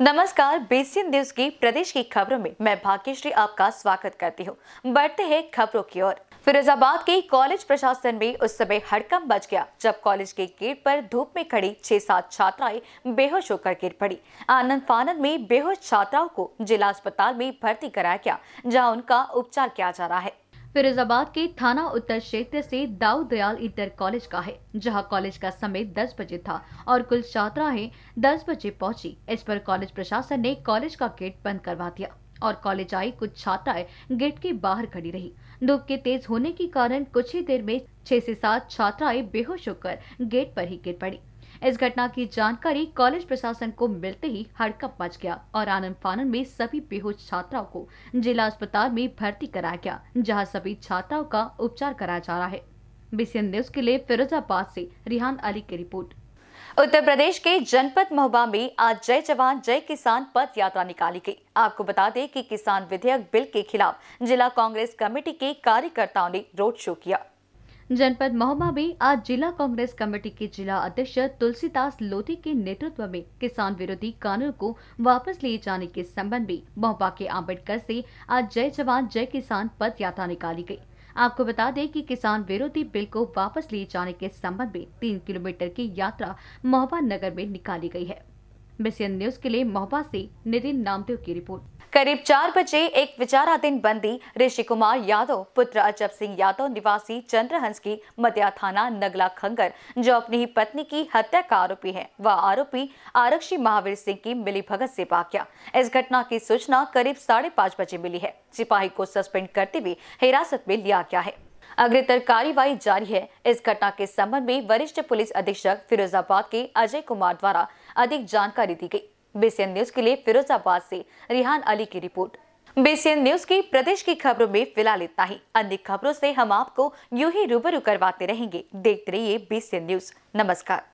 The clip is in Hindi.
नमस्कार बेसियन न्यूज की प्रदेश की खबरों में मैं भाग्यश्री आपका स्वागत करती हूँ बढ़ते हैं खबरों की ओर फिरोजाबाद के कॉलेज प्रशासन में उस समय हड़कम बच गया जब कॉलेज के गेट पर धूप में खड़ी छह सात छात्राएं बेहोश होकर गिर पड़ी आनंद फानंद में बेहोश छात्राओं को जिला अस्पताल में भर्ती कराया गया जहाँ उनका उपचार किया जा रहा है फिरोजाबाद के थाना उत्तर क्षेत्र से दाऊ दयाल इंटर कॉलेज का है जहां कॉलेज का समय 10 बजे था और कुल छात्राएं 10 बजे पहुंची इस पर कॉलेज प्रशासन ने कॉलेज का गेट बंद करवा दिया और कॉलेज आई कुछ छात्राएं गेट के बाहर खड़ी रही धूप के तेज होने के कारण कुछ ही देर में छह से सात छात्राएं बेहोश होकर गेट पर ही गिर पड़ी इस घटना की जानकारी कॉलेज प्रशासन को मिलते ही हड़कप मच गया और आनंद फानन में सभी बेहोश छात्राओं को जिला अस्पताल में भर्ती कराया गया जहाँ सभी छात्राओं का उपचार कराया जा रहा है बीसीएन न्यूज के लिए फिरोजाबाद से रिहान अली की रिपोर्ट उत्तर प्रदेश के जनपद महोबा में आज जय जवान जय किसान पद यात्रा निकाली गई आपको बता दें कि किसान विधेयक बिल के खिलाफ जिला कांग्रेस कमेटी के कार्यकर्ताओं ने रोड शो किया जनपद महोबा में आज जिला कांग्रेस कमेटी के जिला अध्यक्ष तुलसीदास लोधी के नेतृत्व में किसान विरोधी कानून को वापस लिए जाने के संबंध में महोबा के आम्बेडकर से आज जय जवान जय किसान पद यात्रा निकाली गई आपको बता दें कि किसान विरोधी बिल को वापस लिए जाने के संबंध में तीन किलोमीटर की यात्रा महोबा नगर में निकाली गयी है बीसीएन न्यूज के लिए महोबा ऐसी नितिन नामदेव की रिपोर्ट करीब चार बजे एक विचाराधीन बंदी ऋषि कुमार यादव पुत्र अजब सिंह यादव निवासी चंद्रहंस की मदिया थाना नगला खंगर जो अपनी ही पत्नी की हत्या का आरोपी है वह आरोपी आरक्षी महावीर सिंह की मिली भगत से भाग्या इस घटना की सूचना करीब साढ़े पाँच बजे मिली है सिपाही को सस्पेंड करते हुए हिरासत में लिया गया है अग्रतर कार्यवाही जारी है इस घटना के संबंध में वरिष्ठ पुलिस अधीक्षक फिरोजाबाद के अजय कुमार द्वारा अधिक जानकारी दी गई बीसीएन न्यूज के लिए फिरोजाबाद से रिहान अली की रिपोर्ट बीसीएन न्यूज की प्रदेश की खबरों में फिलहाल इतना ही अन्य खबरों से हम आपको यू ही रूबरू करवाते रहेंगे देखते रहिए बीसीएन न्यूज नमस्कार